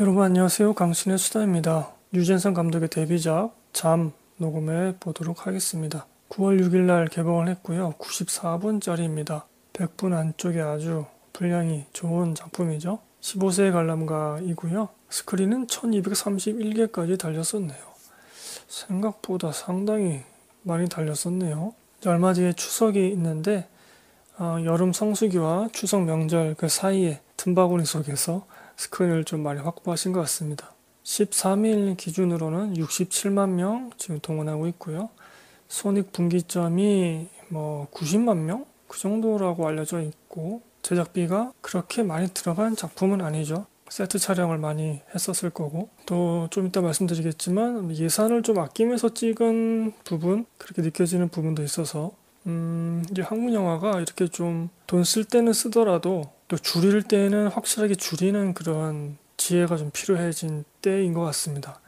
여러분 안녕하세요. 강신의 수다입니다. 유진상 감독의 데뷔작 잠 녹음해 보도록 하겠습니다. 9월 6일 날 개봉을 했고요. 94분짜리입니다. 100분 안쪽에 아주 분량이 좋은 작품이죠. 15세의 관람가이고요. 스크린은 1231개까지 달렸었네요. 생각보다 상당히 많이 달렸었네요. 얼마 뒤에 추석이 있는데 어, 여름 성수기와 추석 명절 그 사이에 틈바구니 속에서 스크린을 좀 많이 확보하신 것 같습니다. 13일 기준으로는 67만 명 지금 동원하고 있고요. 손익 분기점이 뭐 90만 명? 그 정도라고 알려져 있고 제작비가 그렇게 많이 들어간 작품은 아니죠. 세트 촬영을 많이 했었을 거고 또 좀 이따 말씀드리겠지만 예산을 좀 아끼면서 찍은 부분 그렇게 느껴지는 부분도 있어서 음, 이제 한국 영화가 이렇게 좀 돈 쓸 때는 쓰더라도 또 줄일 때는 확실하게 줄이는 그러한 지혜가 좀 필요해진 때인 것 같습니다.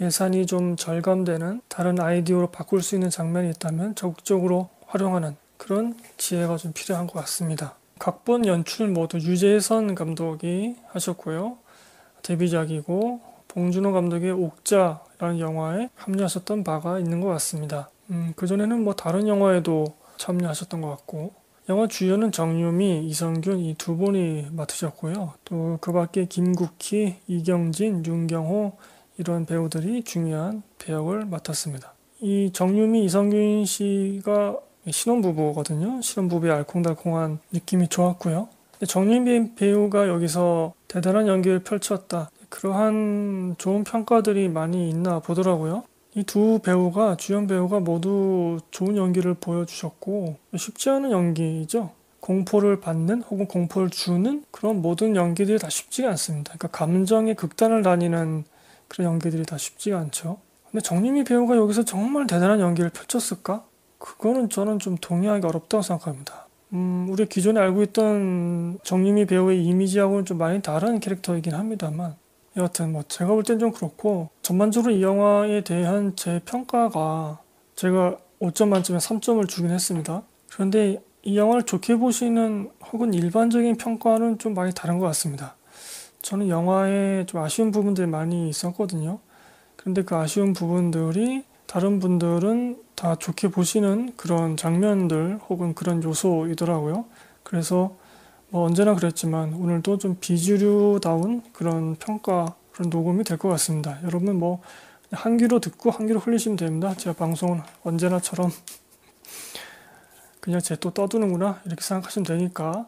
예산이 좀 절감되는 다른 아이디어로 바꿀 수 있는 장면이 있다면 적극적으로 활용하는 그런 지혜가 좀 필요한 것 같습니다. 각본 연출 모두 유재선 감독이 하셨고요. 데뷔작이고 봉준호 감독의 옥자라는 영화에 합류하셨던 바가 있는 것 같습니다. 음, 그전에는 뭐 다른 영화에도 참여하셨던 것 같고 영화 주연은 정유미, 이성균 이 두 분이 맡으셨고요. 또 그 밖에 김국희, 이경진, 윤경호 이런 배우들이 중요한 배역을 맡았습니다. 이 정유미, 이성균 씨가 신혼부부거든요. 신혼부부의 알콩달콩한 느낌이 좋았고요. 정유미 배우가 여기서 대단한 연기를 펼쳤다. 그러한 좋은 평가들이 많이 있나 보더라고요. 이두 배우가 주연 배우가 모두 좋은 연기를 보여주셨고 쉽지 않은 연기죠. 공포를 받는 혹은 공포를 주는 그런 모든 연기들이 다 쉽지가 않습니다. 그러니까 감정의 극단을 다니는 그런 연기들이 다 쉽지가 않죠. 근데 정유미 배우가 여기서 정말 대단한 연기를 펼쳤을까? 그거는 저는 좀 동의하기 어렵다고 생각합니다. 음, 우리 기존에 알고 있던 정유미 배우의 이미지하고는 좀 많이 다른 캐릭터이긴 합니다만 여하튼 뭐 제가 볼 땐 좀 그렇고 전반적으로 이 영화에 대한 제 평가가 제가 5점 만점에 3점을 주긴 했습니다. 그런데 이 영화를 좋게 보시는 혹은 일반적인 평가는 좀 많이 다른 것 같습니다. 저는 영화에 좀 아쉬운 부분들이 많이 있었거든요. 그런데 그 아쉬운 부분들이 다른 분들은 다 좋게 보시는 그런 장면들 혹은 그런 요소이더라고요. 그래서 뭐 언제나 그랬지만 오늘도 좀 비주류다운 그런 평가 그런 녹음이 될 것 같습니다. 여러분 뭐 한 귀로 듣고 한 귀로 흘리시면 됩니다. 제가 방송은 언제나처럼 그냥 제 또 떠드는구나 이렇게 생각하시면 되니까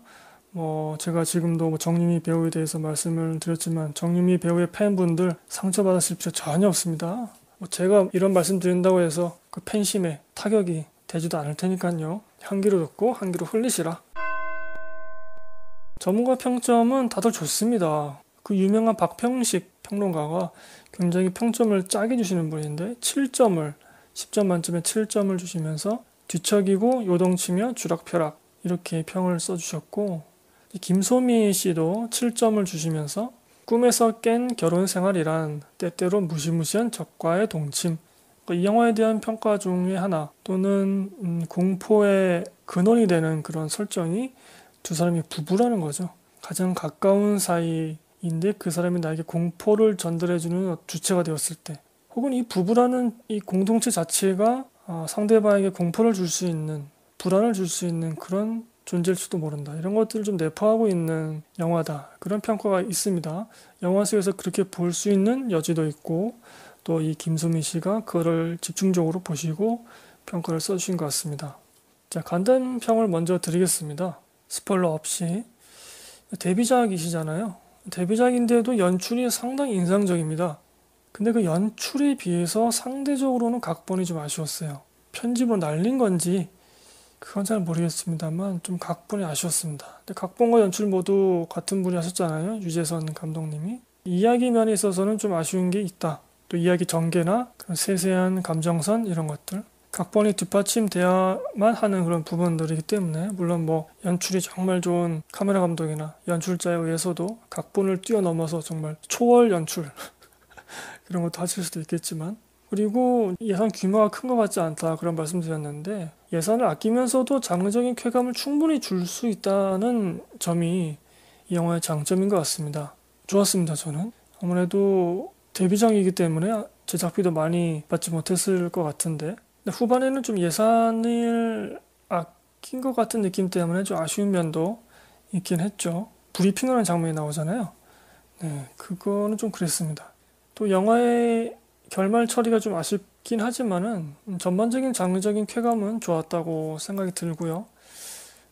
뭐 제가 지금도 뭐 정유미 배우에 대해서 말씀을 드렸지만 정유미 배우의 팬분들 상처받았을 필요 전혀 없습니다. 뭐 제가 이런 말씀 드린다고 해서 그 팬심에 타격이 되지도 않을 테니까요. 향기로 듣고 향기로 흘리시라. 전문가 평점은 다들 좋습니다. 그 유명한 박평식 평론가가 굉장히 평점을 짜게 주시는 분인데 7점을 10점 만점에 7점을 주시면서 뒤척이고 요동치며 주락펴락 이렇게 평을 써주셨고 김소미 씨도 7점을 주시면서 꿈에서 깬 결혼 생활이란 때때로 무시무시한 적과의 동침 그러니까 이 영화에 대한 평가 중의 하나 또는 음, 공포의 근원이 되는 그런 설정이 두 사람이 부부라는 거죠. 가장 가까운 사이인데 그 사람이 나에게 공포를 전달해주는 주체가 되었을 때, 혹은 이 부부라는 이 공동체 자체가 어, 상대방에게 공포를 줄 수 있는, 불안을 줄 수 있는 그런 존재일 수도 모른다. 이런 것들을 좀 내포하고 있는 영화다. 그런 평가가 있습니다. 영화 속에서 그렇게 볼 수 있는 여지도 있고, 또 이 김소민 씨가 그거를 집중적으로 보시고 평가를 써주신 것 같습니다. 자, 간단평을 먼저 드리겠습니다. 스포일러 없이 데뷔작이시잖아요. 데뷔작인데도 연출이 상당히 인상적입니다. 근데 그 연출에 비해서 상대적으로는 각본이 좀 아쉬웠어요. 편집으로 날린 건지 그건 잘 모르겠습니다만 좀 각본이 아쉬웠습니다. 근데 각본과 연출 모두 같은 분이 하셨잖아요. 유재선 감독님이. 이야기 면에 있어서는 좀 아쉬운 게 있다. 또 이야기 전개나 그런 세세한 감정선 이런 것들. 각본이 뒷받침돼야만 하는 그런 부분들이기 때문에 물론 뭐 연출이 정말 좋은 카메라 감독이나 연출자에 의해서도 각본을 뛰어넘어서 정말 초월 연출 그런 것도 하실 수도 있겠지만 그리고 예산 규모가 큰 것 같지 않다 그런 말씀드렸는데 예산을 아끼면서도 장르적인 쾌감을 충분히 줄 수 있다는 점이 이 영화의 장점인 것 같습니다. 좋았습니다 저는 아무래도 데뷔작이기 때문에 제작비도 많이 받지 못했을 것 같은데 후반에는 좀 예산을 아낀 것 같은 느낌 때문에 좀 아쉬운 면도 있긴 했죠. 브리핑하는 장면이 나오잖아요. 네, 그거는 좀 그랬습니다. 또 영화의 결말 처리가 좀 아쉽긴 하지만은 음, 전반적인 장르적인 쾌감은 좋았다고 생각이 들고요.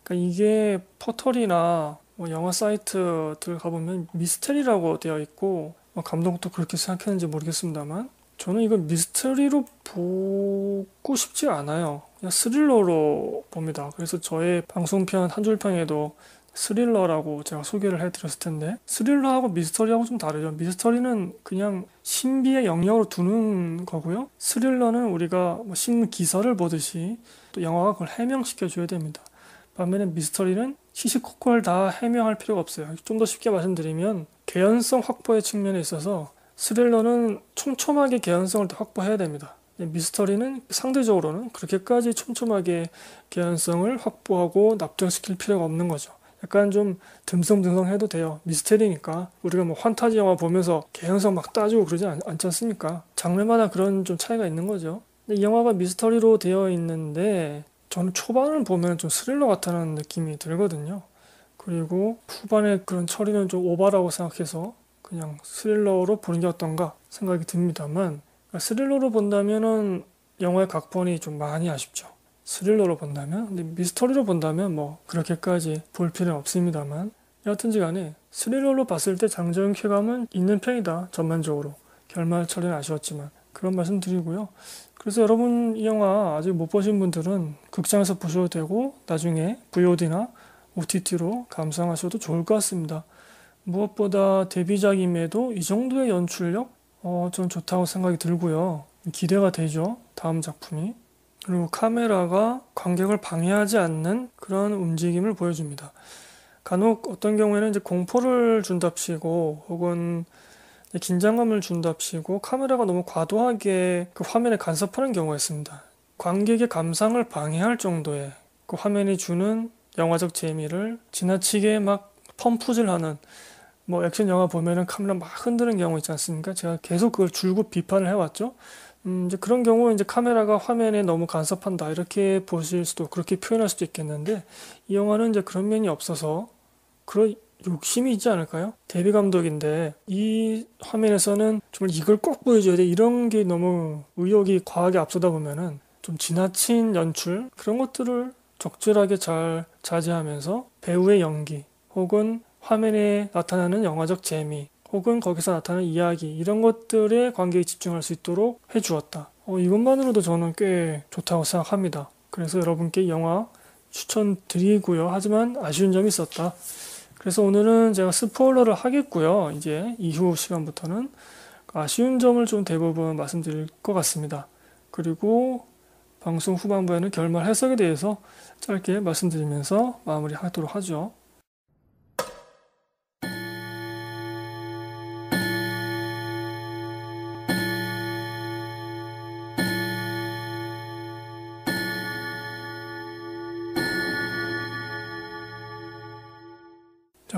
그러니까 이게 포털이나 뭐 영화 사이트들 가보면 미스테리라고 되어 있고 뭐 감독도 그렇게 생각했는지 모르겠습니다만 저는 이건 미스터리로 보고 싶지 않아요. 그냥 스릴러로 봅니다. 그래서 저의 방송편 한 줄평에도 스릴러라고 제가 소개를 해드렸을 텐데 스릴러하고 미스터리하고 좀 다르죠. 미스터리는 그냥 신비의 영역으로 두는 거고요. 스릴러는 우리가 뭐 신문 기사를 보듯이 또 영화가 그걸 해명시켜 줘야 됩니다. 반면에 미스터리는 시시콜을다 해명할 필요가 없어요. 좀 더 쉽게 말씀드리면 개연성 확보의 측면에 있어서 스릴러는 촘촘하게 개연성을 확보해야 됩니다. 미스터리는 상대적으로는 그렇게까지 촘촘하게 개연성을 확보하고 납득시킬 필요가 없는 거죠. 약간 좀 듬성듬성해도 돼요. 미스테리니까 우리가 뭐 환타지 영화 보면서 개연성 막 따지고 그러지 않, 않지 않습니까? 장르마다 그런 좀 차이가 있는 거죠. 근데 이 영화가 미스터리로 되어 있는데 저는 초반을 보면 좀 스릴러 같다는 느낌이 들거든요. 그리고 후반에 그런 처리는 좀 오바라고 생각해서 그냥 스릴러로 보는 게 어떤가 생각이 듭니다만 스릴러로 본다면은 영화의 각본이 좀 많이 아쉽죠. 스릴러로 본다면 근데 미스터리로 본다면 뭐 그렇게까지 볼 필요는 없습니다만 여하튼지 간에 스릴러로 봤을 때 장정 쾌감은 있는 편이다 전반적으로 결말 처리는 아쉬웠지만 그런 말씀 드리고요 그래서 여러분 이 영화 아직 못 보신 분들은 극장에서 보셔도 되고 나중에 VOD나 OTT로 감상하셔도 좋을 것 같습니다 무엇보다 데뷔작임에도 이 정도의 연출력? 어, 전 좋다고 생각이 들고요. 기대가 되죠. 다음 작품이. 그리고 카메라가 관객을 방해하지 않는 그런 움직임을 보여줍니다. 간혹 어떤 경우에는 이제 공포를 준답시고 혹은 긴장감을 준답시고 카메라가 너무 과도하게 그 화면에 간섭하는 경우가 있습니다. 관객의 감상을 방해할 정도의 그 화면이 주는 영화적 재미를 지나치게 막 펌프질하는 뭐 액션 영화 보면은 카메라 막 흔드는 경우 있지 않습니까? 제가 계속 그걸 줄곧 비판을 해왔죠. 음, 이제 그런 경우 이제 카메라가 화면에 너무 간섭한다 이렇게 보실 수도 그렇게 표현할 수도 있겠는데 이 영화는 이제 그런 면이 없어서 그런 욕심이 있지 않을까요? 데뷔 감독인데 이 화면에서는 정말 이걸 꼭 보여줘야 돼 이런 게 너무 의욕이 과하게 앞서다 보면은 좀 지나친 연출 그런 것들을 적절하게 잘 자제하면서 배우의 연기 혹은 화면에 나타나는 영화적 재미 혹은 거기서 나타나는 이야기 이런 것들에 관계에 집중할 수 있도록 해주었다. 어, 이것만으로도 저는 꽤 좋다고 생각합니다. 그래서 여러분께 영화 추천드리고요. 하지만 아쉬운 점이 있었다. 그래서 오늘은 제가 스포일러를 하겠고요. 이제 이후 시간부터는 아쉬운 점을 좀 대부분 말씀드릴 것 같습니다. 그리고 방송 후반부에는 결말 해석에 대해서 짧게 말씀드리면서 마무리하도록 하죠.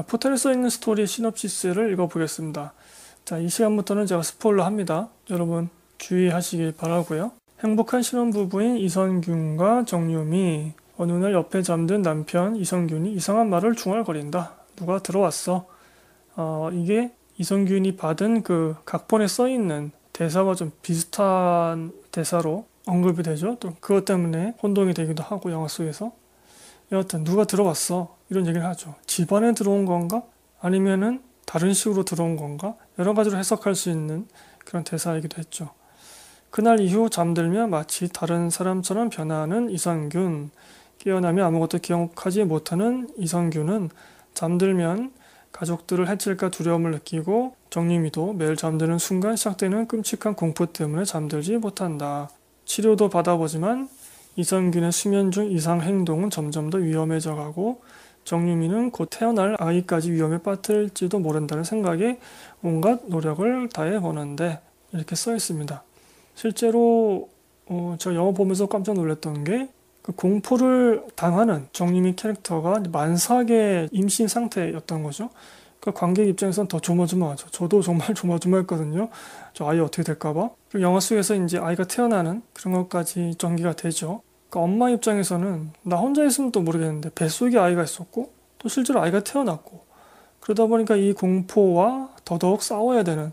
포털에 써 있는 스토리 의 시놉시스를 읽어보겠습니다. 자, 이 시간부터는 제가 스포일러 합니다. 여러분 주의하시길 바라고요. 행복한 신혼부부인 이선균과 정유미 어느 날 옆에 잠든 남편 이선균이 이상한 말을 중얼거린다. 누가 들어왔어. 어, 이게 이선균이 받은 그 각본에 써 있는 대사와 좀 비슷한 대사로 언급이 되죠. 또 그것 때문에 혼동이 되기도 하고 영화 속에서 여하튼 누가 들어왔어 이런 얘기를 하죠. 집안에 들어온 건가? 아니면은 다른 식으로 들어온 건가? 여러 가지로 해석할 수 있는 그런 대사이기도 했죠. 그날 이후 잠들면 마치 다른 사람처럼 변하는 이상균, 깨어나며 아무것도 기억하지 못하는 이상균은 잠들면 가족들을 해칠까 두려움을 느끼고 정림이도 매일 잠드는 순간 시작되는 끔찍한 공포 때문에 잠들지 못한다. 치료도 받아보지만 이선균의 수면 중 이상 행동은 점점 더 위험해져 가고 정유미는 곧 태어날 아이까지 위험에 빠뜨릴지도 모른다는 생각에 온갖 노력을 다해 보는데 이렇게 써 있습니다. 실제로 어, 저 영화 보면서 깜짝 놀랐던 게 그 공포를 당하는 정유미 캐릭터가 만삭의 임신 상태였던 거죠. 그 관객 입장에선 더 조마조마하죠. 저도 정말 조마조마했거든요. 저 아이 어떻게 될까봐. 그리고 영화 속에서 이제 아이가 태어나는 그런 것까지 전개가 되죠. 그러니까 엄마 입장에서는 나 혼자 있으면 또 모르겠는데 뱃속에 아이가 있었고 또 실제로 아이가 태어났고 그러다 보니까 이 공포와 더더욱 싸워야 되는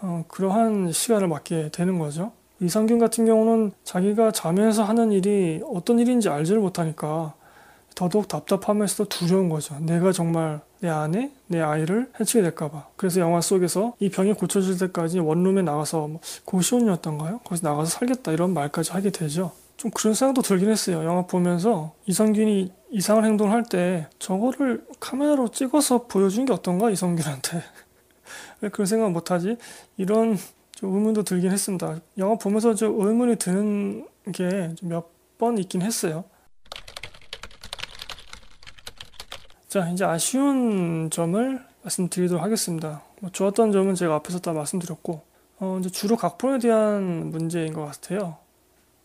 어, 그러한 시간을 맞게 되는 거죠. 이상균 같은 경우는 자기가 자면서 하는 일이 어떤 일인지 알지를 못하니까 더더욱 답답하면서도 두려운 거죠. 내가 정말 내 아내, 내 아이를 해치게 될까봐. 그래서 영화 속에서 이 병이 고쳐질 때까지 원룸에 나가서 뭐 고시원이었던가요? 거기서 나가서 살겠다 이런 말까지 하게 되죠. 좀 그런 생각도 들긴 했어요. 영화 보면서 이성균이 이상한 행동을 할 때 저거를 카메라로 찍어서 보여준 게 어떤가 이성균한테 왜 그런 생각 못하지? 이런 좀 의문도 들긴 했습니다. 영화 보면서 좀 의문이 드는 게 몇 번 있긴 했어요. 자, 이제 아쉬운 점을 말씀드리도록 하겠습니다. 뭐 좋았던 점은 제가 앞에서 다 말씀드렸고, 어, 이제 주로 각본에 대한 문제인 것 같아요.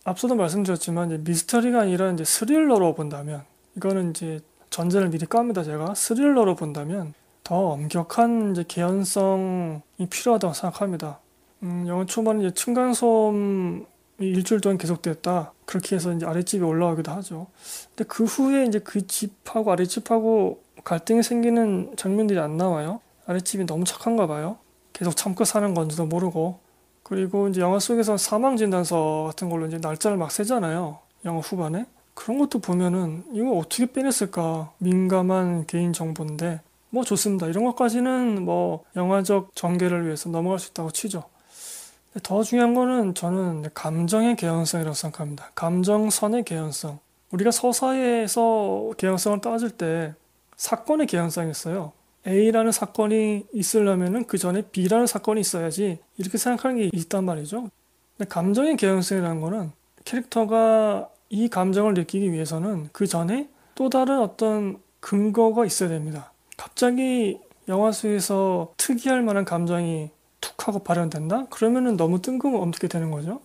앞서도 말씀드렸지만, 이제 미스터리가 아니라 이제 스릴러로 본다면, 이거는 이제 전제를 미리 깝니다, 제가. 스릴러로 본다면, 더 엄격한 이제 개연성이 필요하다고 생각합니다. 음, 영화 초반에 이제 층간소음 일주일 동안 계속됐다. 그렇게 해서 이제 아랫집에 올라가기도 하죠. 근데 그 후에 이제 그 집하고 아랫집하고 갈등이 생기는 장면들이 안 나와요. 아랫집이 너무 착한가 봐요. 계속 참고 사는 건지도 모르고. 그리고 이제 영화 속에서 사망진단서 같은 걸로 이제 날짜를 막 세잖아요. 영화 후반에. 그런 것도 보면은 이거 어떻게 빼냈을까. 민감한 개인 정보인데. 뭐 좋습니다. 이런 것까지는 뭐 영화적 전개를 위해서 넘어갈 수 있다고 치죠. 더 중요한 거는 저는 감정의 개연성이라고 생각합니다. 감정선의 개연성. 우리가 서사에서 개연성을 따질 때 사건의 개연성이 있어요. A라는 사건이 있으려면 그 전에 B라는 사건이 있어야지 이렇게 생각하는 게 있단 말이죠. 근데 감정의 개연성이라는 거는 캐릭터가 이 감정을 느끼기 위해서는 그 전에 또 다른 어떤 근거가 있어야 됩니다. 갑자기 영화 속에서 특이할 만한 감정이 툭 하고 발현된다? 그러면은 너무 뜬금없게 되는 거죠.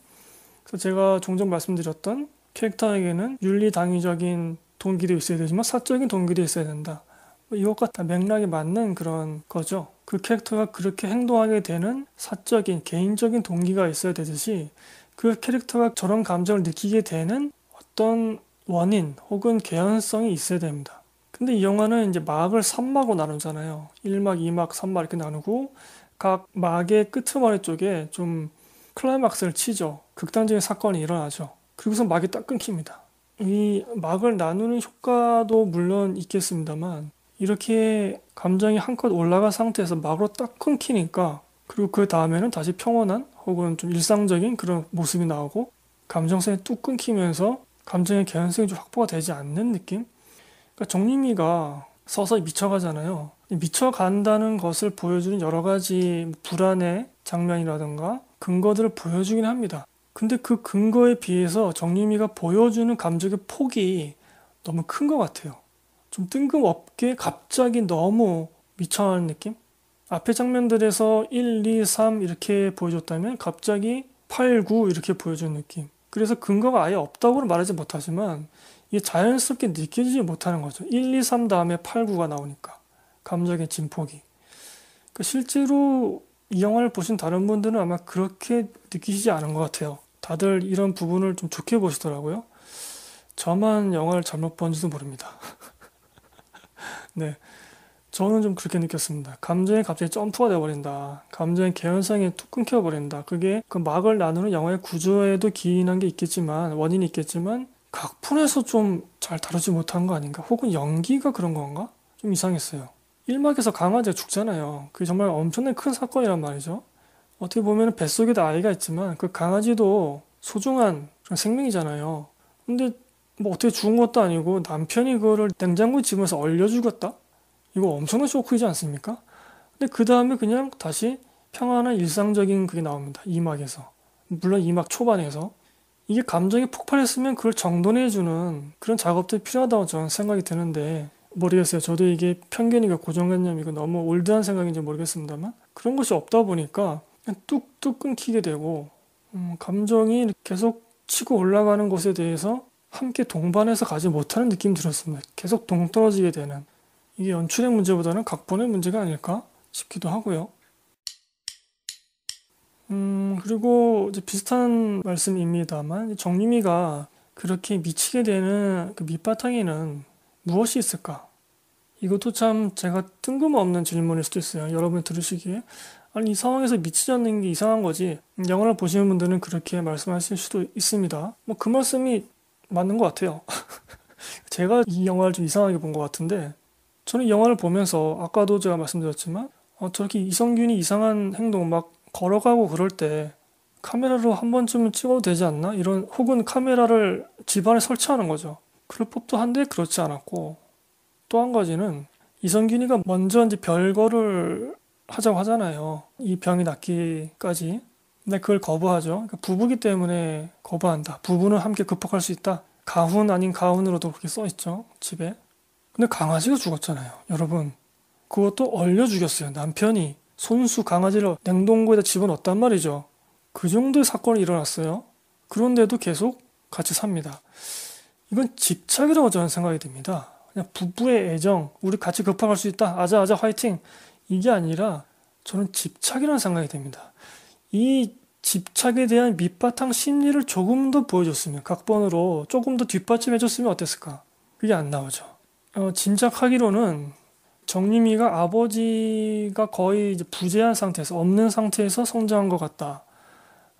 그래서 제가 종종 말씀드렸던 캐릭터에게는 윤리당위적인 동기도 있어야 되지만 사적인 동기도 있어야 된다. 뭐 이것과 다 맥락이 맞는 그런 거죠. 그 캐릭터가 그렇게 행동하게 되는 사적인, 개인적인 동기가 있어야 되듯이 그 캐릭터가 저런 감정을 느끼게 되는 어떤 원인 혹은 개연성이 있어야 됩니다. 근데 이 영화는 이제 막을 3막으로 나누잖아요. 1막, 2막, 3막 이렇게 나누고 각 막의 끄트머리 쪽에 좀 클라이막스를 치죠. 극단적인 사건이 일어나죠. 그리고서 막이 딱 끊깁니다. 이 막을 나누는 효과도 물론 있겠습니다만 이렇게 감정이 한껏 올라간 상태에서 막으로 딱 끊기니까 그리고 그 다음에는 다시 평온한 혹은 좀 일상적인 그런 모습이 나오고 감정선이 뚝 끊기면서 감정의 개연성이 좀 확보가 되지 않는 느낌? 그러니까 정림이가 서서히 미쳐가잖아요. 미쳐간다는 것을 보여주는 여러 가지 불안의 장면이라든가 근거들을 보여주긴 합니다. 근데 그 근거에 비해서 정유미가 보여주는 감정의 폭이 너무 큰 것 같아요. 좀 뜬금없게 갑자기 너무 미쳐나는 느낌? 앞에 장면들에서 1, 2, 3 이렇게 보여줬다면 갑자기 8, 9 이렇게 보여준 느낌. 그래서 근거가 아예 없다고 는 말하지 못하지만 이게 자연스럽게 느껴지지 못하는 거죠. 1, 2, 3 다음에 8, 9가 나오니까. 감정의 진폭이. 그 실제로 이 영화를 보신 다른 분들은 아마 그렇게 느끼시지 않은 것 같아요. 다들 이런 부분을 좀 좋게 보시더라고요. 저만 영화를 잘못 본지도 모릅니다. 네. 저는 좀 그렇게 느꼈습니다. 감정이 갑자기 점프가 돼버린다. 감정의 개연성이 툭 끊겨버린다. 그게 그 막을 나누는 영화의 구조에도 기인한 게 있겠지만, 원인이 있겠지만, 각풀에서 좀 잘 다루지 못한 거 아닌가? 혹은 연기가 그런 건가? 좀 이상했어요. 일막에서 강아지가 죽잖아요. 그게 정말 엄청난 큰 사건이란 말이죠. 어떻게 보면 뱃속에도 아이가 있지만 그 강아지도 소중한 생명이잖아요. 근데 뭐 어떻게 죽은 것도 아니고 남편이 그거를 냉장고에 집어서 얼려 죽였다? 이거 엄청난 쇼크이지 않습니까? 근데 그 다음에 그냥 다시 평안한 일상적인 그게 나옵니다. 2막에서. 물론 2막 초반에서. 이게 감정이 폭발했으면 그걸 정돈해주는 그런 작업들이 필요하다고 저는 생각이 드는데 모르겠어요. 저도 이게 편견이가 고정관념이고 너무 올드한 생각인지 모르겠습니다만 그런 것이 없다 보니까 뚝뚝 끊기게 되고 음, 감정이 계속 치고 올라가는 것에 대해서 함께 동반해서 가지 못하는 느낌 이 들었습니다. 계속 동떨어지게 되는 이게 연출의 문제보다는 각본의 문제가 아닐까 싶기도 하고요. 음 그리고 비슷한 말씀입니다만 정유미가 그렇게 미치게 되는 그 밑바탕에는 무엇이 있을까? 이것도 참 제가 뜬금없는 질문일 수도 있어요. 여러분이 들으시기에. 아니, 이 상황에서 미치지 않는 게 이상한 거지. 영화를 보시는 분들은 그렇게 말씀하실 수도 있습니다. 뭐 그 말씀이 맞는 것 같아요. 제가 이 영화를 좀 이상하게 본 것 같은데, 저는 영화를 보면서 아까도 제가 말씀드렸지만, 어, 저렇게 이성균이 이상한 행동 막 걸어가고 그럴 때 카메라로 한 번쯤은 찍어도 되지 않나? 이런, 혹은 카메라를 집안에 설치하는 거죠. 그럴 법도 한데 그렇지 않았고, 또한 가지는 이성균이가 먼저 이제 별거를 하자고 하잖아요. 이 병이 낫기까지. 근데 그걸 거부하죠. 그러니까 부부기 때문에 거부한다. 부부는 함께 극복할 수 있다. 가훈 아닌 가훈으로도 그렇게 써 있죠. 집에. 근데 강아지가 죽었잖아요. 여러분. 그것도 얼려 죽였어요. 남편이 손수 강아지를 냉동고에다 집어넣었단 말이죠. 그 정도의 사건이 일어났어요. 그런데도 계속 같이 삽니다. 이건 집착이라고 저는 생각이 듭니다. 그냥 부부의 애정, 우리 같이 극복할 수 있다, 아자아자 화이팅! 이게 아니라 저는 집착이라는 생각이 듭니다. 이 집착에 대한 밑바탕 심리를 조금 더 보여줬으면, 각본으로 조금 더 뒷받침해줬으면 어땠을까? 그게 안 나오죠. 어, 짐작하기로는 정림이가 아버지가 거의 부재한 상태에서, 없는 상태에서 성장한 것 같다.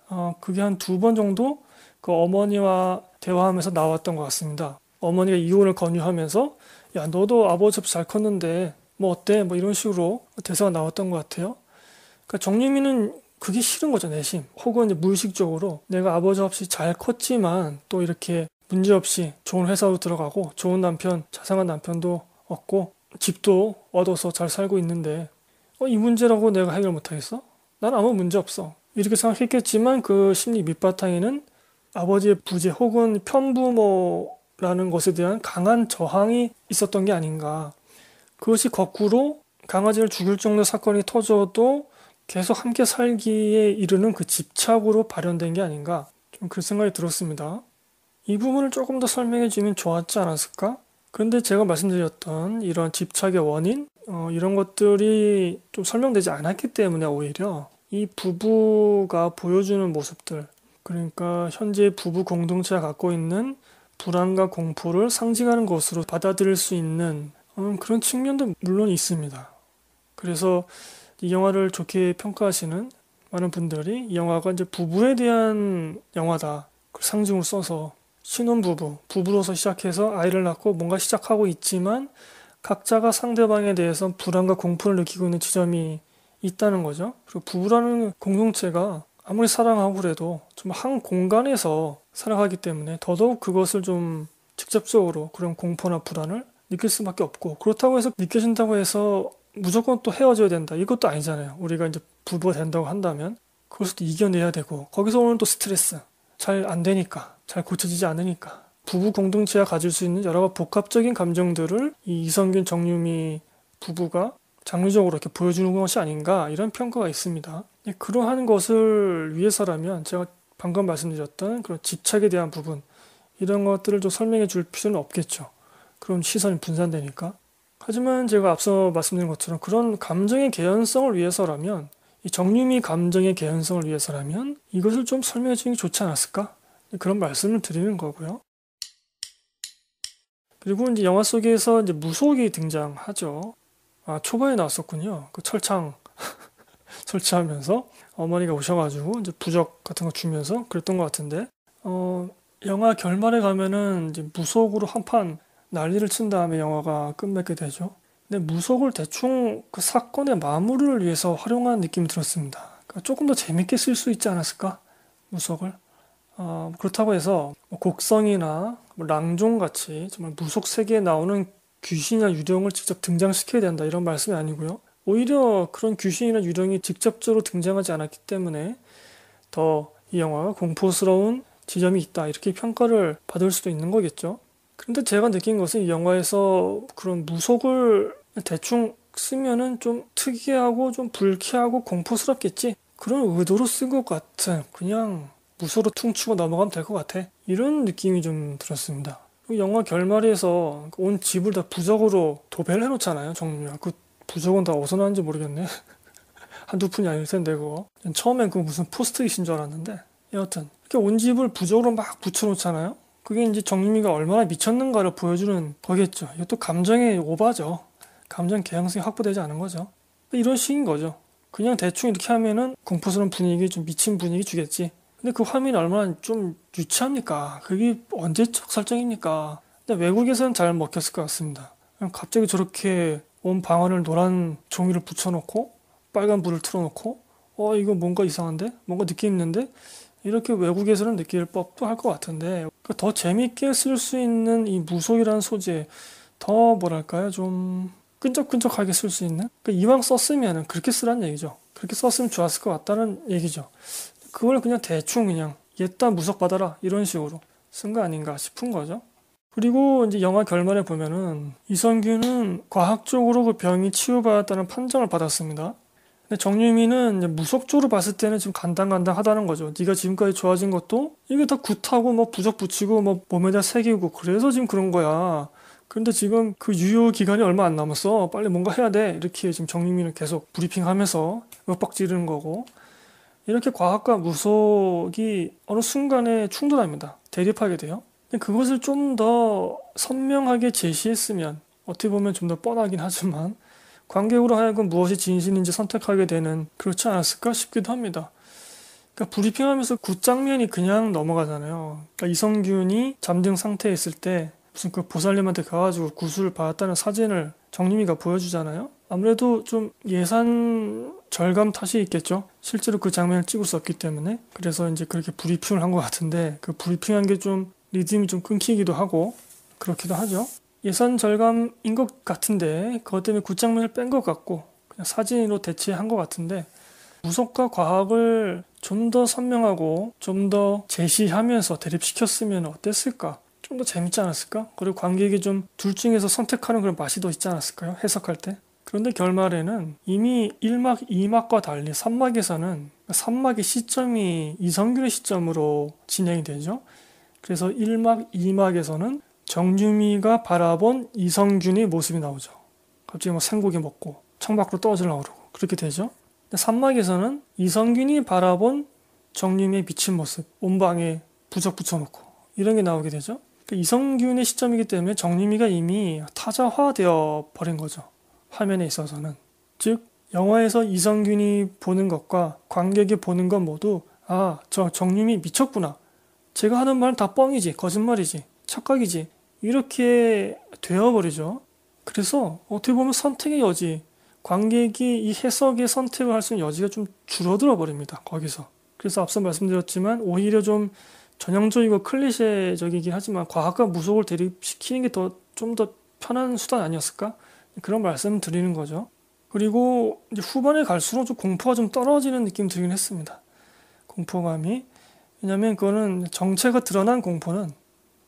어, 그게 한 두 번 정도 그 어머니와 대화하면서 나왔던 것 같습니다. 어머니가 이혼을 권유하면서 야 너도 아버지 없이 잘 컸는데 뭐 어때 뭐 이런 식으로 대사가 나왔던 것 같아요. 그러니까 정유미는 그게 싫은 거죠 내심. 혹은 이제 무의식적으로 내가 아버지 없이 잘 컸지만 또 이렇게 문제 없이 좋은 회사로 들어가고 좋은 남편 자상한 남편도 얻고 집도 얻어서 잘 살고 있는데 어, 이 문제라고 내가 해결 못하겠어? 난 아무 문제 없어. 이렇게 생각했겠지만 그 심리 밑바탕에는 아버지의 부재 혹은 편부모 뭐 라는 것에 대한 강한 저항이 있었던 게 아닌가. 그것이 거꾸로 강아지를 죽일 정도 사건이 터져도 계속 함께 살기에 이르는 그 집착으로 발현된 게 아닌가. 좀그 생각이 들었습니다. 이 부분을 조금 더 설명해 주면 좋았지 않았을까? 그런데 제가 말씀드렸던 이러한 집착의 원인, 어, 이런 것들이 좀 설명되지 않았기 때문에 오히려 이 부부가 보여주는 모습들, 그러니까 현재 부부 공동체가 갖고 있는 불안과 공포를 상징하는 것으로 받아들일 수 있는 음, 그런 측면도 물론 있습니다. 그래서 이 영화를 좋게 평가하시는 많은 분들이 이 영화가 이제 부부에 대한 영화다. 그 상징을 써서 신혼부부, 부부로서 시작해서 아이를 낳고 뭔가 시작하고 있지만 각자가 상대방에 대해서 불안과 공포를 느끼고 있는 지점이 있다는 거죠. 그리고 부부라는 공동체가 아무리 사랑하고 그래도 좀 한 공간에서 사랑하기 때문에 더더욱 그것을 좀 직접적으로 그런 공포나 불안을 느낄 수밖에 없고 그렇다고 해서 느껴진다고 해서 무조건 또 헤어져야 된다 이것도 아니잖아요 우리가 이제 부부가 된다고 한다면 그것도 이겨내야 되고 거기서 오는 또 스트레스 잘 안 되니까 잘 고쳐지지 않으니까 부부 공동체가 가질 수 있는 여러 가지 복합적인 감정들을 이 이성균 정유미 부부가 장르적으로 이렇게 보여주는 것이 아닌가 이런 평가가 있습니다. 예, 그러한 것을 위해서라면 제가 방금 말씀드렸던 그런 집착에 대한 부분 이런 것들을 좀 설명해 줄 필요는 없겠죠. 그럼 시선이 분산되니까. 하지만 제가 앞서 말씀드린 것처럼 그런 감정의 개연성을 위해서라면 이 정유미 감정의 개연성을 위해서라면 이것을 좀 설명해 주는 게 좋지 않았을까? 예, 그런 말씀을 드리는 거고요. 그리고 이제 영화 속에서 이제 무속이 등장하죠. 아, 초반에 나왔었군요. 그 철창 설치하면서 어머니가 오셔가지고 이제 부적 같은 거 주면서 그랬던 것 같은데 어, 영화 결말에 가면은 이제 무속으로 한 판 난리를 친 다음에 영화가 끝맺게 되죠. 근데 무속을 대충 그 사건의 마무리를 위해서 활용한 느낌이 들었습니다. 그러니까 조금 더 재밌게 쓸 수 있지 않았을까? 무속을. 어, 그렇다고 해서 뭐 곡성이나 뭐 랑종 같이 정말 무속 세계에 나오는 귀신이나 유령을 직접 등장시켜야 된다 이런 말씀이 아니고요. 오히려 그런 귀신이나 유령이 직접적으로 등장하지 않았기 때문에 더 이 영화가 공포스러운 지점이 있다 이렇게 평가를 받을 수도 있는 거겠죠. 그런데 제가 느낀 것은 이 영화에서 그런 무속을 대충 쓰면은 좀 특이하고 좀 불쾌하고 공포스럽겠지 그런 의도로 쓴 것 같은 그냥 무서로 퉁치고 넘어가면 될 것 같아 이런 느낌이 좀 들었습니다. 그 영화 결말에서 온 집을 다 부적으로 도배를 해놓잖아요, 정유야. 그 부적은 다 어디서 나는지 모르겠네. 한두 푼이 아닐 텐데, 그거. 처음엔 그 무슨 포스트잇인 줄 알았는데. 여하튼, 이렇게 온 집을 부적으로 막 붙여놓잖아요? 그게 이제 정유미가 얼마나 미쳤는가를 보여주는 거겠죠. 이것도 감정의 오바죠. 감정 개양성이 확보되지 않은 거죠. 이런 식인 거죠. 그냥 대충 이렇게 하면은 공포스러운 분위기, 좀 미친 분위기 주겠지. 근데 그 화면이 얼마나 좀 유치합니까? 그게 언제적 설정입니까? 근데 외국에서는 잘 먹혔을 것 같습니다. 갑자기 저렇게 온 방안을 노란 종이를 붙여놓고 빨간 불을 틀어놓고 어 이거 뭔가 이상한데? 뭔가 느낌 있는데? 이렇게 외국에서는 느낄 법도 할 것 같은데 그러니까 더 재밌게 쓸 수 있는 이 무속이라는 소재 더 뭐랄까요 좀 끈적끈적하게 쓸 수 있는 그러니까 이왕 썼으면 그렇게 쓰란 얘기죠 그렇게 썼으면 좋았을 것 같다는 얘기죠 그걸 그냥 대충 그냥 옛다 무속 받아라 이런 식으로 쓴 거 아닌가 싶은 거죠. 그리고 이제 영화 결말에 보면은 이선균은 과학적으로 그 병이 치유받았다는 판정을 받았습니다. 근데 정유미는 무속적으로 봤을 때는 지금 간당간당하다는 거죠. 네가 지금까지 좋아진 것도 이게 다 굿하고 뭐 부적 붙이고 뭐 몸에다 새기고 그래서 지금 그런 거야. 근데 지금 그 유효 기간이 얼마 안 남았어. 빨리 뭔가 해야 돼. 이렇게 지금 정유미는 계속 브리핑하면서 윽박 지르는 거고 이렇게 과학과 무속이 어느 순간에 충돌합니다. 대립하게 돼요. 그것을 좀 더 선명하게 제시했으면 어떻게 보면 좀 더 뻔하긴 하지만 관객으로 하여금 무엇이 진실인지 선택하게 되는 그렇지 않았을까 싶기도 합니다. 그러니까 브리핑하면서 굿장면이 그냥 넘어가잖아요. 그러니까 이성균이 잠든 상태에 있을 때 무슨 그 보살님한테 가가지고 구슬을 받았다는 사진을 정림이가 보여주잖아요. 아무래도 좀 예산 절감 탓이 있겠죠. 실제로 그 장면을 찍을 수 없기 때문에 그래서 이제 그렇게 브리핑을 한 것 같은데 그 브리핑한 게 좀 리듬이 좀 끊기기도 하고 그렇기도 하죠. 예산 절감인 것 같은데 그것 때문에 굿장면을 뺀 것 같고 그냥 사진으로 대체한 것 같은데 무속과 과학을 좀 더 선명하고 좀 더 제시하면서 대립시켰으면 어땠을까? 좀 더 재밌지 않았을까? 그리고 관객이 좀 둘 중에서 선택하는 그런 맛이 더 있지 않았을까요? 해석할 때. 그런데 결말에는 이미 1막, 2막과 달리 3막에서는 3막의 시점이 이성균의 시점으로 진행이 되죠. 그래서 1막, 2막에서는 정유미가 바라본 이성균의 모습이 나오죠. 갑자기 뭐 생고기 먹고 창밖으로 떨어지려고 그러고 그렇게 되죠. 3막에서는 이성균이 바라본 정유미의 비친 모습, 온방에 부적 붙여놓고 이런 게 나오게 되죠. 그 이성균의 시점이기 때문에 정유미가 이미 타자화되어 버린 거죠. 화면에 있어서는. 즉, 영화에서 이성균이 보는 것과 관객이 보는 것 모두 아, 저 정님이 미쳤구나. 제가 하는 말은 다 뻥이지, 거짓말이지, 착각이지. 이렇게 되어버리죠. 그래서 어떻게 보면 선택의 여지, 관객이 이 해석의 선택을 할 수 있는 여지가 좀 줄어들어 버립니다. 거기서. 그래서 앞서 말씀드렸지만 오히려 좀 전형적이고 클리셰적이긴 하지만 과학과 무속을 대립시키는 게 더 좀더 더 편한 수단 아니었을까? 그런 말씀 드리는 거죠. 그리고 이제 후반에 갈수록 좀 공포가 좀 떨어지는 느낌 들긴 했습니다. 공포감이 왜냐면 그거는 정체가 드러난 공포는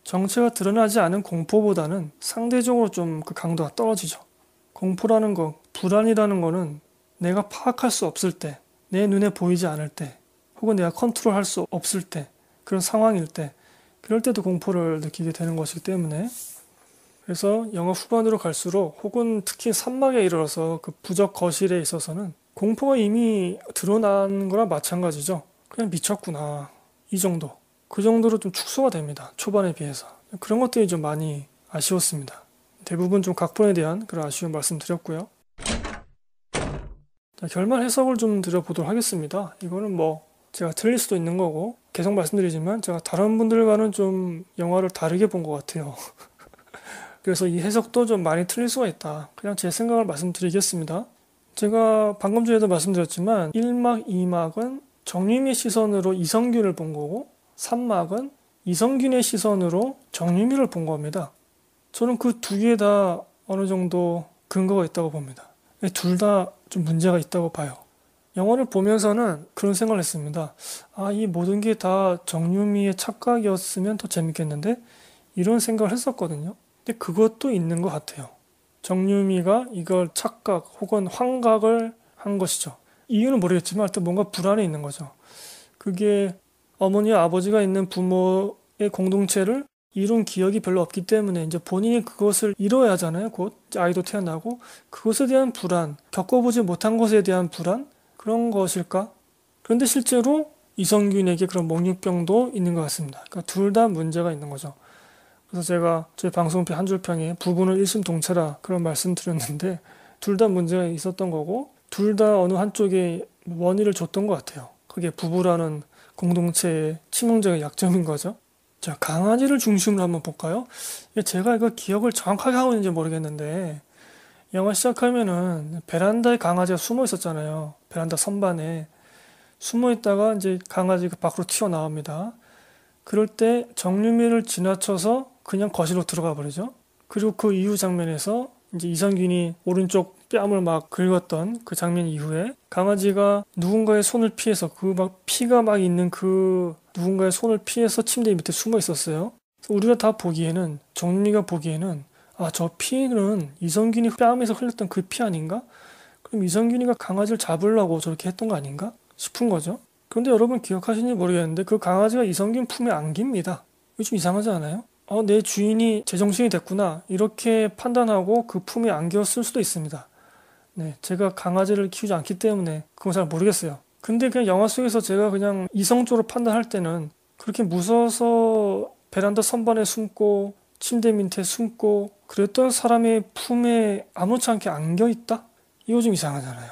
정체가 드러나지 않은 공포보다는 상대적으로 좀 그 강도가 떨어지죠. 공포라는 거, 불안이라는 거는 내가 파악할 수 없을 때, 내 눈에 보이지 않을 때, 혹은 내가 컨트롤할 수 없을 때, 그런 상황일 때, 그럴 때도 공포를 느끼게 되는 것이기 때문에 그래서 영화 후반으로 갈수록 혹은 특히 산막에 이르러서 그 부적 거실에 있어서는 공포가 이미 드러난 거랑 마찬가지죠. 그냥 미쳤구나. 이 정도. 그 정도로 좀 축소가 됩니다. 초반에 비해서. 그런 것들이 좀 많이 아쉬웠습니다. 대부분 좀 각본에 대한 그런 아쉬운 말씀드렸고요. 자, 결말 해석을 좀 드려보도록 하겠습니다. 이거는 뭐 제가 틀릴 수도 있는 거고 계속 말씀드리지만 제가 다른 분들과는 좀 영화를 다르게 본 것 같아요. 그래서 이 해석도 좀 많이 틀릴 수가 있다. 그냥 제 생각을 말씀드리겠습니다. 제가 방금 전에도 말씀드렸지만 1막, 2막은 정유미의 시선으로 이성균을 본 거고 3막은 이성균의 시선으로 정유미를 본 겁니다. 저는 그 두 개 다 어느 정도 근거가 있다고 봅니다. 둘 다 좀 문제가 있다고 봐요. 영화를 보면서는 그런 생각을 했습니다. 아, 이 모든 게 다 정유미의 착각이었으면 더 재밌겠는데? 이런 생각을 했었거든요. 근데 그것도 있는 것 같아요. 정유미가 이걸 착각 혹은 환각을 한 것이죠. 이유는 모르겠지만 하여튼 뭔가 불안이 있는 거죠. 그게 어머니와 아버지가 있는 부모의 공동체를 이룬 기억이 별로 없기 때문에 이제 본인이 그것을 이뤄야 하잖아요. 곧 아이도 태어나고 그것에 대한 불안, 겪어보지 못한 것에 대한 불안 그런 것일까? 그런데 실제로 이성균에게 그런 목육병도 있는 것 같습니다. 그러니까 둘 다 문제가 있는 거죠. 그래서 제가 저희 방송편 한 줄평에 부부는 일심동체라 그런 말씀 드렸는데 둘 다 문제가 있었던 거고 둘 다 어느 한쪽에 원인을 줬던 것 같아요. 그게 부부라는 공동체의 치명적인 약점인 거죠. 자, 강아지를 중심으로 한번 볼까요? 제가 이거 기억을 정확하게 하고 있는지 모르겠는데 영화 시작하면은 베란다에 강아지가 숨어 있었잖아요. 베란다 선반에 숨어 있다가 이제 강아지가 그 밖으로 튀어나옵니다. 그럴 때 정류미를 지나쳐서 그냥 거실로 들어가 버리죠. 그리고 그 이후 장면에서 이제 이성균이 오른쪽 뺨을 막 긁었던 그 장면 이후에 강아지가 누군가의 손을 피해서 그 막 피가 막 있는 그 누군가의 손을 피해서 침대 밑에 숨어 있었어요. 우리가 다 보기에는 정미가 보기에는 아 저 피는 이성균이 뺨에서 흘렸던 그 피 아닌가? 그럼 이성균이가 강아지를 잡으려고 저렇게 했던 거 아닌가? 싶은 거죠. 그런데 여러분 기억하시는지 모르겠는데 그 강아지가 이성균 품에 안깁니다. 요즘 이상하지 않아요? 어, 내 주인이 제정신이 됐구나 이렇게 판단하고 그 품에 안겨 쓸 수도 있습니다. 네, 제가 강아지를 키우지 않기 때문에 그건 잘 모르겠어요. 근데 그냥 영화 속에서 제가 그냥 이성적으로 판단할 때는 그렇게 무서워서 베란다 선반에 숨고 침대 밑에 숨고 그랬던 사람의 품에 아무렇지 않게 안겨 있다? 이거 좀 이상하잖아요.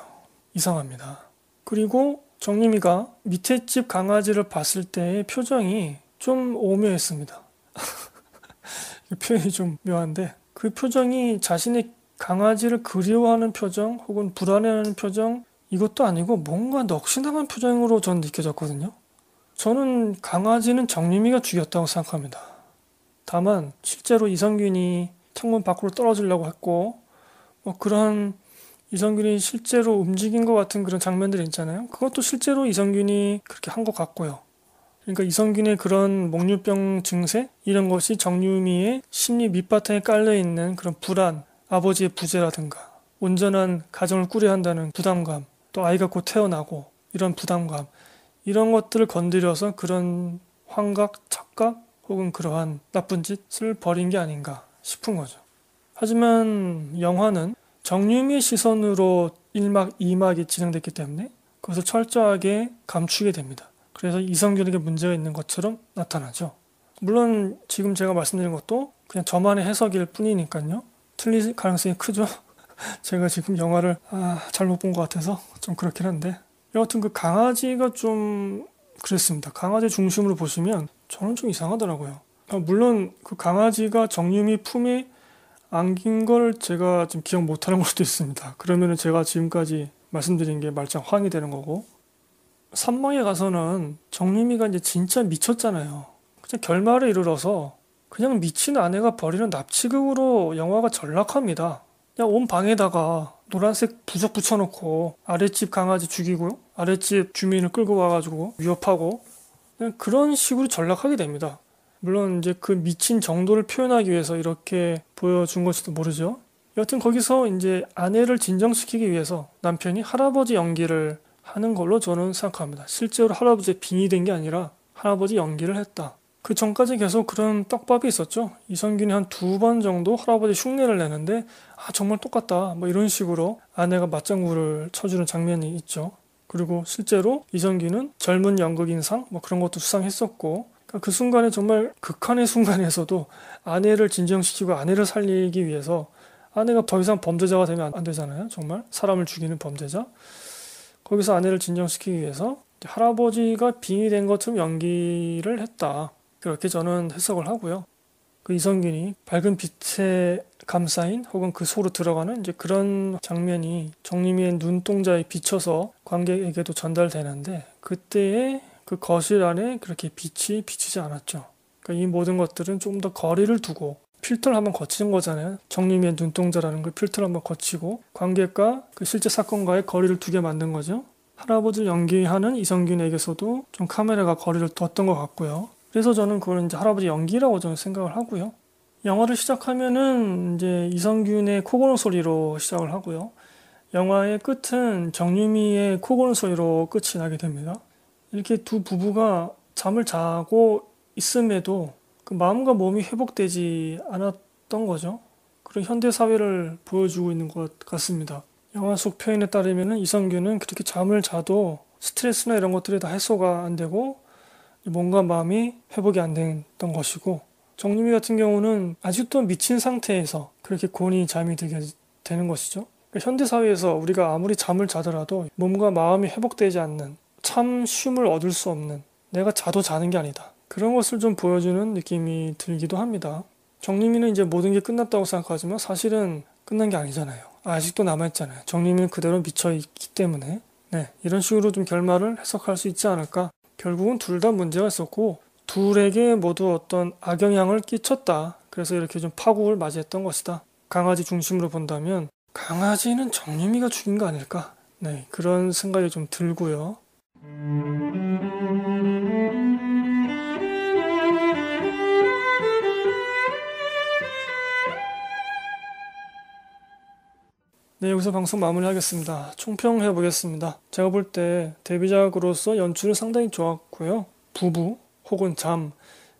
이상합니다. 그리고 정림이가 밑에 집 강아지를 봤을 때의 표정이 좀 오묘했습니다. 표현이 좀 묘한데 그 표정이 자신의 강아지를 그리워하는 표정 혹은 불안해하는 표정 이것도 아니고 뭔가 넋이남한 표정으로 전 느껴졌거든요. 저는 강아지는 정림이가 죽였다고 생각합니다. 다만 실제로 이성균이 창문 밖으로 떨어지려고 했고 뭐 그런 이성균이 실제로 움직인 것 같은 그런 장면들이 있잖아요. 그것도 실제로 이성균이 그렇게 한 것 같고요. 그러니까 이성균의 그런 목류병 증세 이런 것이 정유미의 심리 밑바탕에 깔려 있는 그런 불안, 아버지의 부재라든가 온전한 가정을 꾸려 한다는 부담감, 또 아이가 곧 태어나고 이런 부담감 이런 것들을 건드려서 그런 환각, 착각 혹은 그러한 나쁜 짓을 벌인 게 아닌가 싶은 거죠. 하지만 영화는 정유미 시선으로 1막, 2막이 진행됐기 때문에 그것을 철저하게 감추게 됩니다. 그래서 이성균에 문제가 있는 것처럼 나타나죠. 물론 지금 제가 말씀드린 것도 그냥 저만의 해석일 뿐이니까요. 틀릴 가능성이 크죠. 제가 지금 영화를 아, 잘못 본 것 같아서 좀 그렇긴 한데 여하튼 그 강아지가 좀 그랬습니다. 강아지 중심으로 보시면 저는 좀 이상하더라고요. 아, 물론 그 강아지가 정유미 품에 안긴 걸 제가 지금 기억 못하는 걸수도 있습니다. 그러면 제가 지금까지 말씀드린 게 말짱 황이 되는 거고 산막에 가서는 정림이가 이제 진짜 미쳤잖아요. 그냥 결말에 이르러서 그냥 미친 아내가 버리는 납치극으로 영화가 전락합니다. 그냥 온 방에다가 노란색 부적 붙여놓고 아랫집 강아지 죽이고 아랫집 주민을 끌고 와가지고 위협하고 그냥 그런 식으로 전락하게 됩니다. 물론 이제 그 미친 정도를 표현하기 위해서 이렇게 보여준 것지도 모르죠. 여튼 거기서 이제 아내를 진정시키기 위해서 남편이 할아버지 연기를 하는 걸로 저는 생각합니다. 실제로 할아버지의 빙이 된게 아니라 할아버지 연기를 했다. 그 전까지 계속 그런 떡밥이 있었죠. 이성균이 한 두 번 정도 할아버지 흉내를 내는데 아 정말 똑같다 뭐 이런 식으로 아내가 맞장구를 쳐주는 장면이 있죠. 그리고 실제로 이성균은 젊은 연극인상 뭐 그런 것도 수상했었고 그러니까 그 순간에 정말 극한의 순간에서도 아내를 진정시키고 아내를 살리기 위해서 아내가 더 이상 범죄자가 되면 안 되잖아요. 정말 사람을 죽이는 범죄자. 거기서 아내를 진정시키기 위해서 할아버지가 빙이 된 것처럼 연기를 했다. 그렇게 저는 해석을 하고요. 그 이성균이 밝은 빛에 감싸인 혹은 그 소로 들어가는 이제 그런 장면이 정림이의 눈동자에 비춰서 관객에게도 전달되는데 그때의 그 거실 안에 그렇게 빛이 비치지 않았죠. 그러니까 이 모든 것들은 좀 더 거리를 두고 필터를 한번 거치는 거잖아요. 정리미의 눈동자라는 걸 필터를 한번 거치고 관객과 그 실제 사건과의 거리를 두게 만든 거죠. 할아버지를 연기하는 이성균에게서도 좀 카메라가 거리를 뒀던 것 같고요. 그래서 저는 그걸 이제 할아버지 연기라고 저는 생각을 하고요. 영화를 시작하면은 이제 이성균의 코 고는 소리로 시작을 하고요. 영화의 끝은 정유미의 코 고는 소리로 끝이 나게 됩니다. 이렇게 두 부부가 잠을 자고 있음에도 그 마음과 몸이 회복되지 않았던 거죠. 그런 현대 사회를 보여주고 있는 것 같습니다. 영화 속 표현에 따르면 이성균은 그렇게 잠을 자도 스트레스나 이런 것들이 다 해소가 안 되고 몸과 마음이 회복이 안 됐던 것이고 정유미 같은 경우는 아직도 미친 상태에서 그렇게 곤히 잠이 들게 되는 것이죠. 그러니까 현대 사회에서 우리가 아무리 잠을 자더라도 몸과 마음이 회복되지 않는 참 쉼을 얻을 수 없는 내가 자도 자는 게 아니다. 그런 것을 좀 보여주는 느낌이 들기도 합니다. 정림이는 이제 모든 게 끝났다고 생각하지만 사실은 끝난 게 아니잖아요. 아직도 남아있잖아요. 정림이는 그대로 미쳐있기 때문에 네, 이런 식으로 좀 결말을 해석할 수 있지 않을까. 결국은 둘 다 문제가 있었고 둘에게 모두 어떤 악영향을 끼쳤다. 그래서 이렇게 좀 파국을 맞이했던 것이다. 강아지 중심으로 본다면 강아지는 정림이가 죽인 거 아닐까? 네, 그런 생각이 좀 들고요. 네, 여기서 방송 마무리하겠습니다. 총평해 보겠습니다. 제가 볼 때 데뷔작으로서 연출은 상당히 좋았고요. 부부 혹은 잠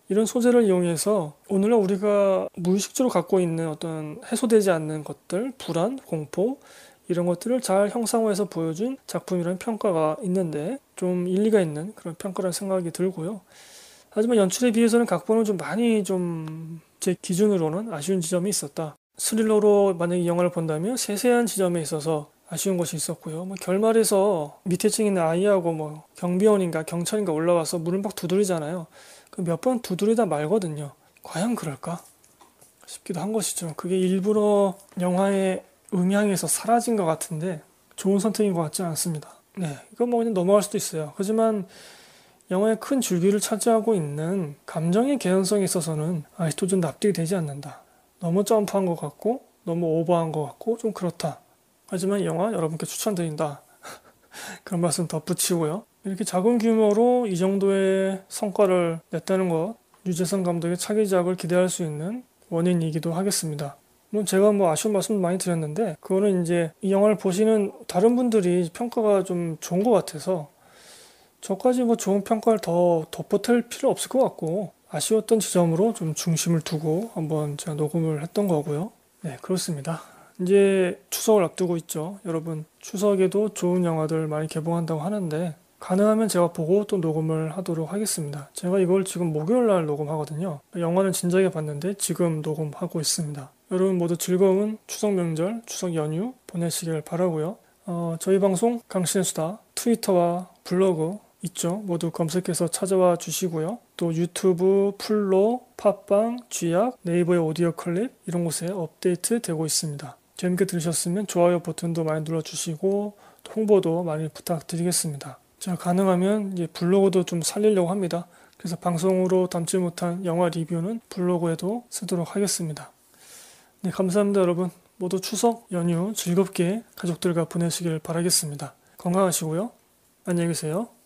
이런 소재를 이용해서 오늘날 우리가 무의식적으로 갖고 있는 어떤 해소되지 않는 것들, 불안, 공포 이런 것들을 잘 형상화해서 보여준 작품이라는 평가가 있는데 좀 일리가 있는 그런 평가라는 생각이 들고요. 하지만 연출에 비해서는 각본은 좀 많이 좀 제 기준으로는 아쉬운 지점이 있었다. 스릴러로 만약 이 영화를 본다면 세세한 지점에 있어서 아쉬운 것이 있었고요. 뭐 결말에서 밑에 층에 있는 아이하고 뭐 경비원인가 경찰인가 올라와서 문을 막 두드리잖아요. 그 몇 번 두드리다 말거든요. 과연 그럴까? 싶기도 한 것이죠. 그게 일부러 영화의 음향에서 사라진 것 같은데 좋은 선택인 것 같지 않습니다. 네, 이건 뭐 그냥 넘어갈 수도 있어요. 하지만 영화의 큰 줄기를 차지하고 있는 감정의 개연성에 있어서는 아직도 좀 납득이 되지 않는다. 너무 점프한 것 같고 너무 오버한 것 같고 좀 그렇다. 하지만 이 영화 여러분께 추천드린다. 그런 말씀 덧붙이고요. 이렇게 작은 규모로 이 정도의 성과를 냈다는 것 유재상 감독의 차기작을 기대할 수 있는 원인이기도 하겠습니다. 물 제가 뭐 아쉬운 말씀 많이 드렸는데 그거는 이제 이 영화를 보시는 다른 분들이 평가가 좀 좋은 것 같아서 저까지 뭐 좋은 평가를 더 덧붙일 필요 없을 것 같고 아쉬웠던 지점으로 좀 중심을 두고 한번 제가 녹음을 했던 거고요. 네, 그렇습니다. 이제 추석을 앞두고 있죠. 여러분, 추석에도 좋은 영화들 많이 개봉한다고 하는데, 가능하면 제가 보고 또 녹음을 하도록 하겠습니다. 제가 이걸 지금 목요일 날 녹음하거든요. 영화는 진작에 봤는데 지금 녹음하고 있습니다. 여러분 모두 즐거운 추석 명절, 추석 연휴 보내시길 바라고요. 어, 저희 방송 강신 수다 트위터와 블로그 있죠. 모두 검색해서 찾아와 주시고요. 또 유튜브, 플로, 팟빵, 쥐약, 네이버의 오디오 클립 이런 곳에 업데이트 되고 있습니다. 재밌게 들으셨으면 좋아요 버튼도 많이 눌러주시고 홍보도 많이 부탁드리겠습니다. 제가 능하면 블로그도 좀 살리려고 합니다. 그래서 방송으로 담지 못한 영화 리뷰는 블로그에도 쓰도록 하겠습니다. 네, 감사합니다 여러분. 모두 추석 연휴 즐겁게 가족들과 보내시길 바라겠습니다. 건강하시고요. 안녕히 계세요.